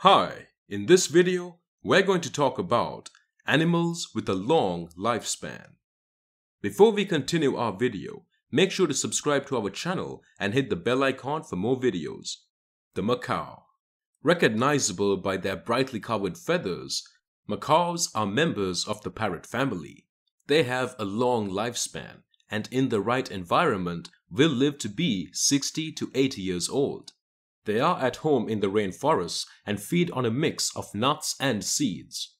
Hi, in this video, we're going to talk about animals with a long lifespan. Before we continue our video, make sure to subscribe to our channel and hit the bell icon for more videos. The macaw. Recognizable by their brightly colored feathers, macaws are members of the parrot family. They have a long lifespan and in the right environment will live to be 60 to 80 years old. They are at home in the rainforests and feed on a mix of nuts and seeds.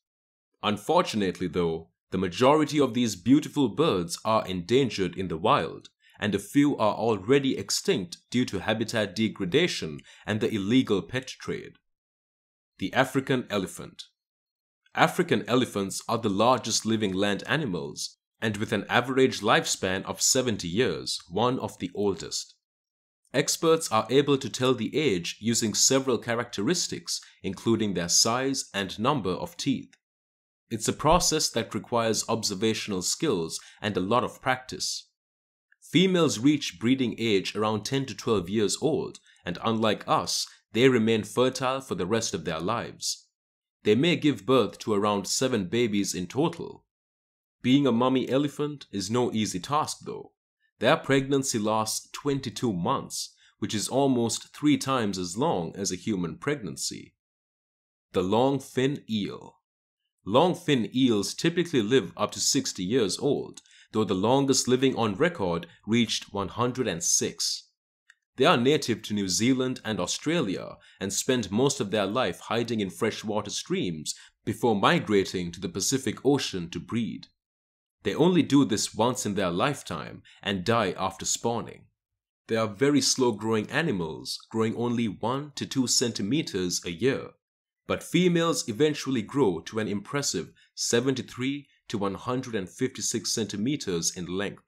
Unfortunately though, the majority of these beautiful birds are endangered in the wild, and a few are already extinct due to habitat degradation and the illegal pet trade. The African elephant. African elephants are the largest living land animals, and with an average lifespan of 70 years, one of the oldest. Experts are able to tell the age using several characteristics, including their size and number of teeth. It's a process that requires observational skills and a lot of practice. Females reach breeding age around 10 to 12 years old, and unlike us, they remain fertile for the rest of their lives. They may give birth to around 7 babies in total. Being a mummy elephant is no easy task though. Their pregnancy lasts 22 months, which is almost three times as long as a human pregnancy. The long-fin eel. Long-fin eels typically live up to 60 years old, though the longest living on record reached 106. They are native to New Zealand and Australia and spend most of their life hiding in freshwater streams before migrating to the Pacific Ocean to breed. They only do this once in their lifetime and die after spawning. They are very slow growing animals, growing only 1 to 2 centimeters a year. But females eventually grow to an impressive 73 to 156 centimeters in length.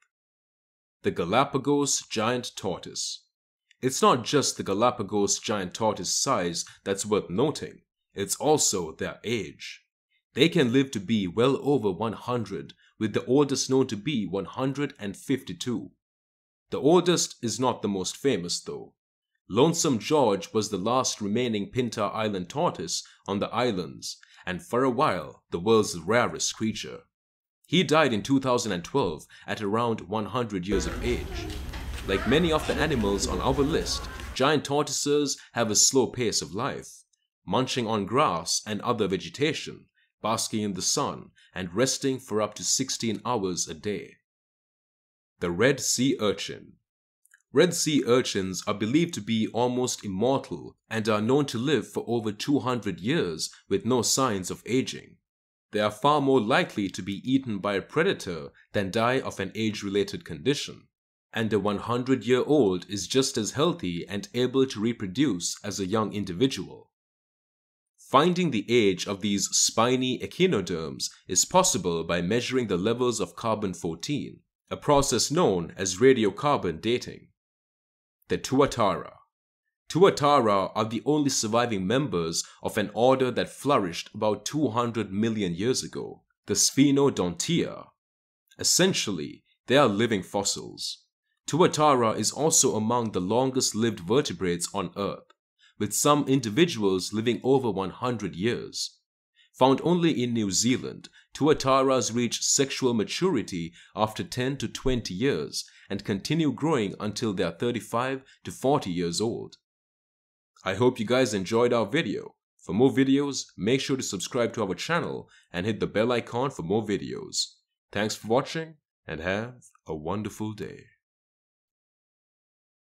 The Galapagos Giant Tortoise It's not just the Galapagos Giant Tortoise size that's worth noting, it's also their age. They can live to be well over 100 with the oldest known to be 152. The oldest is not the most famous, though. Lonesome George was the last remaining Pinta Island tortoise on the islands, and for a while, the world's rarest creature. He died in 2012 at around 100 years of age. Like many of the animals on our list, giant tortoises have a slow pace of life, munching on grass and other vegetation basking in the sun and resting for up to 16 hours a day. The Red Sea Urchin Red Sea urchins are believed to be almost immortal and are known to live for over 200 years with no signs of aging. They are far more likely to be eaten by a predator than die of an age-related condition. And a 100-year-old is just as healthy and able to reproduce as a young individual. Finding the age of these spiny echinoderms is possible by measuring the levels of carbon-14, a process known as radiocarbon dating. The Tuatara Tuatara are the only surviving members of an order that flourished about 200 million years ago, the Sphenodontia. Essentially, they are living fossils. Tuatara is also among the longest lived vertebrates on Earth, with some individuals living over 100 years. Found only in New Zealand, tuataras reach sexual maturity after 10 to 20 years and continue growing until they are 35 to 40 years old. I hope you guys enjoyed our video. For more videos, make sure to subscribe to our channel and hit the bell icon for more videos. Thanks for watching and have a wonderful day.